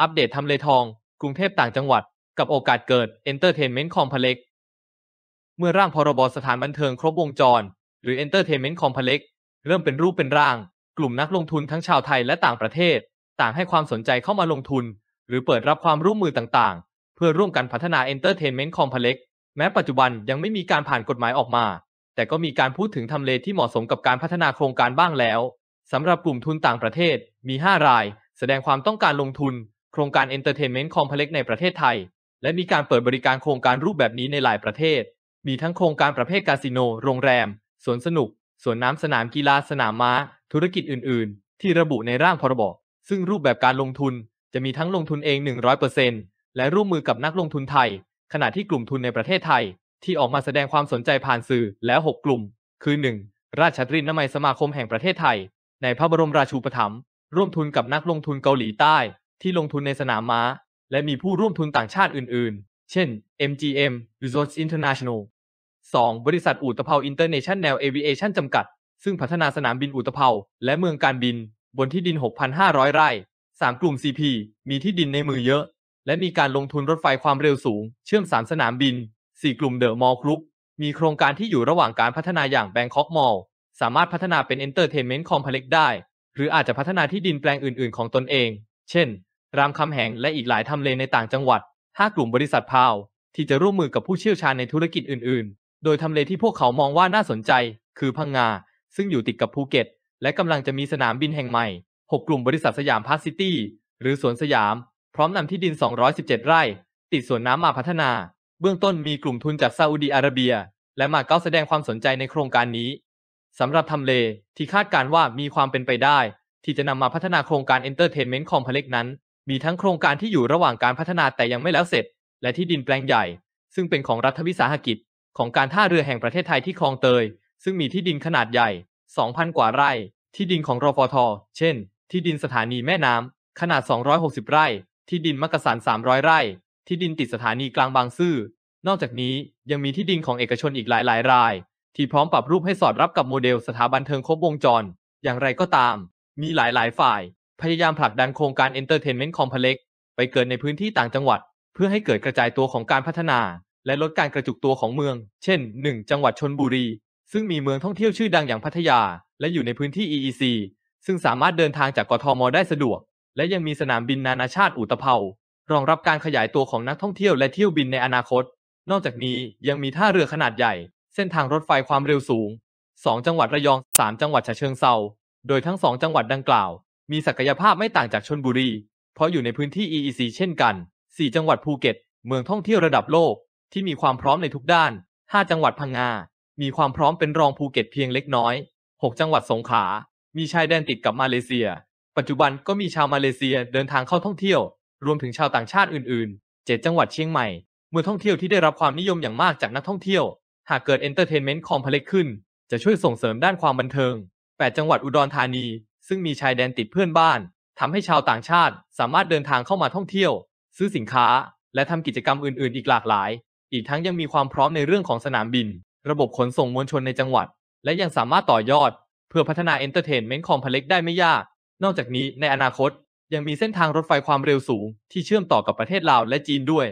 อัปเดตทำเลทอง กรุงเทพต่างจังหวัด กับโอกาสเกิดเเอนตอร์เทนเมนต์คอมเพล็กเมื่อร่างพรบสถานบันเทิงครบวงจร หรือเเอนตอร์เทนเมนต์คอมเพล็กเริ่มเป็นรูปเป็นร่าง กลุ่มนักลงทุนทั้งชาวไทยและต่างประเทศ ต่างให้ความสนใจเข้ามาลงทุน หรือเปิดรับความร่วมมือต่างๆ เพื่อร่วมกันพัฒนาเเอนตอร์เทนเมนต์คอมเพล็กแม้ปัจจุบันยังไม่มีการผ่านกฎหมายออกมา แต่ก็มีการพูดถึงทำเลที่เหมาะสมกับการพัฒนาโครงการบ้างแล้วสำหรับกลุ่มทุนต่างประเทศมี5ราย แสดงความต้องการลงทุนโครงการเเออนตร์เทนเมนต์คอมเพล็กซ์ในประเทศไทย และมีการเปิดบริการโครงการรูปแบบนี้ในหลายประเทศมีทั้งโครงการประเภทคาสิโนโรงแรม สวนสนุก สวนน้ำสนามกีฬาสนามม้าธุรกิจอื่น ๆ ที่ระบุในร่างพรบ ซึ่งรูปแบบการลงทุนจะมีทั้งลงทุนเอง 100%และร่วมมือกับนักลงทุนไทย ขณะที่กลุ่มทุนในประเทศไทย ที่ออกมาแสดงความสนใจผ่านสื่อแล้ว6กลุ่ม คือ 1. ราชตรินน้ำมัยสมาคมแห่งประเทศไทย ในพระบรมราชูปถัมภ์ร่วมทุนกับนักลงทุนเกาหลีใต้ที่ลงทุนในสนามม้า และมีผู้ร่วมทุนต่างชาติอื่น ๆ เช่น MGM Resorts International 2. บริษัทอู่ตะเภาอินเตอร์เนชั่นแนลเอวิเอชั่นจำกัด ซึ่งพัฒนาสนามบินอู่ตะเภา และเมืองการบิน บนที่ดิน 6,500 ไร่ 3 กลุ่ม CP มีที่ดินในมือเยอะ และมีการลงทุนรถไฟความเร็วสูง เชื่อม3สนามบิน 4 กลุ่มเดอะมอลล์กรุ๊ปมีโครงการที่อยู่ระหว่างการพัฒนาอย่างแบงคอกมอลล์สามารถพัฒนาเป็นเอนเตอร์เทนเมนต์คอมเพล็กซ์ได้ หรืออาจจะพัฒนาที่ดินแปลงอื่น ๆ ของตนเอง เช่นรามคำแหงและอีกหลายทำเลในต่างจังหวัด 5 กลุ่มบริษัทพาว ที่จะร่วมมือกับผู้เชี่ยวชาญในธุรกิจอื่นๆ โดยทำเลที่พวกเขามองว่าน่าสนใจ คือพังงา ซึ่งอยู่ติดกับภูเก็ต และกำลังจะมีสนามบินแห่งใหม่ 6 กลุ่มบริษัทสยามพาร์คซิตี้ หรือสวนสยาม พร้อมนำที่ดิน 217ไร่ ติดสวนน้ำมาพัฒนา เบื้องต้นมีกลุ่มทุนจากซาอุดีอาระเบีย และมาเก๊าแสดงความสนใจในโครงการนี้สำหรับทำเลที่คาดการว่ามีความเป็นไปได้ที่จะนำมาพัฒนาโครงการเเอนร์เทนเมนต์คอมเพล็กซ์นั้นมีทั้งโครงการที่อยู่ระหว่างการพัฒนาแต่ยังไม่แล้วเสร็จ และที่ดินแปลงใหญ่ ซึ่งเป็นของรัฐวิสาหกิจ ของการท่าเรือแห่งประเทศไทยที่คลองเตย ซึ่งมีที่ดินขนาดใหญ่ 2,000 กว่าไร่ ที่ดินของรอฟทเช่น ที่ดินสถานีแม่น้ำขนาด 260 ไร่ ที่ดินมักกะสัน300 ไร่ ที่ดินติดสถานีกลางบางซื่อนอกจากนี้ยังมีที่ดินของเอกชนอีกหลายหลายราย ที่พร้อมปรับรูปให้สอดรับกับโมเดลสถาบันเทิงครบวงจร อย่างไรก็ตาม มีหลายหลายฝ่ายพยายามผลักดันโครงการ Entertainment Complex ไปเกิดในพื้นที่ต่างจังหวัด เพื่อให้เกิดกระจายตัวของการพัฒนา และลดการกระจุกตัวของเมือง เช่น 1 จังหวัดชนบุรี ซึ่งมีเมืองท่องเที่ยวชื่อดังอย่างพัทยา และอยู่ในพื้นที่ EEC ซึ่งสามารถเดินทางจากกทม ได้สะดวก และยังมีสนามบินนานาชาติอุตภเปารองรับการขยายตัวของนักท่องเที่ยวและเที่ยวบินในอนาคต นอกจากนี้ยังมีท่าเรือขนาดใหญ่ เส้นทางรถไฟความเร็วสูง 2 จังหวัดระยอง 3 จังหวัดฉะเชิงเซา โดยทั้ง 2 จังหวัดดังกล่าวมีศักยภาพไม่ต่างจากชนบุรี เพราะอยู่ในพื้นที่ EEC เช่นกัน 4 จังหวัดภูเก็ต เมืองท่องเที่ยวระดับโลก ที่มีความพร้อมในทุกด้าน 5 จังหวัดพังงา มีความพร้อมเป็นรองภูเก็ตเพียงเล็กน้อย 6 จังหวัดสงขลา มีชายแดนติดกับมาเลเซีย ปัจจุบันก็มีชาวมาเลเซียเดินทางเข้าท่องเที่ยว รวมถึงชาวต่างชาติอื่น ๆ 7 จังหวัดเชียงใหม่ เมืองท่องเที่ยวที่ได้รับความนิยมอย่างมากจากนักท่องเที่ยว หากเกิดเอนเตอร์เทนเมนต์คอมเพล็กซ์ขึ้นจะช่วยส่งเสริมด้านความบันเทิง 8 จังหวัดอุดรธานีซึ่งมีชายแดนติดเพื่อนบ้าน ทำให้ชาวต่างชาติสามารถเดินทางเข้ามาท่องเที่ยว ซื้อสินค้าและทำกิจกรรมอื่น ๆ อีกหลากหลาย อีกทั้งยังมีความพร้อมในเรื่องของสนามบิน ระบบขนส่งมวลชนในจังหวัด และยังสามารถต่อยอด เพื่อพัฒนาเอนเตอร์เทนเมนต์คอมเพล็กซ์ได้ไม่ยาก นอกจากนี้ในอนาคตยังมีเส้นทางรถไฟความเร็วสูง ที่เชื่อมต่อกับประเทศลาวและจีนด้วย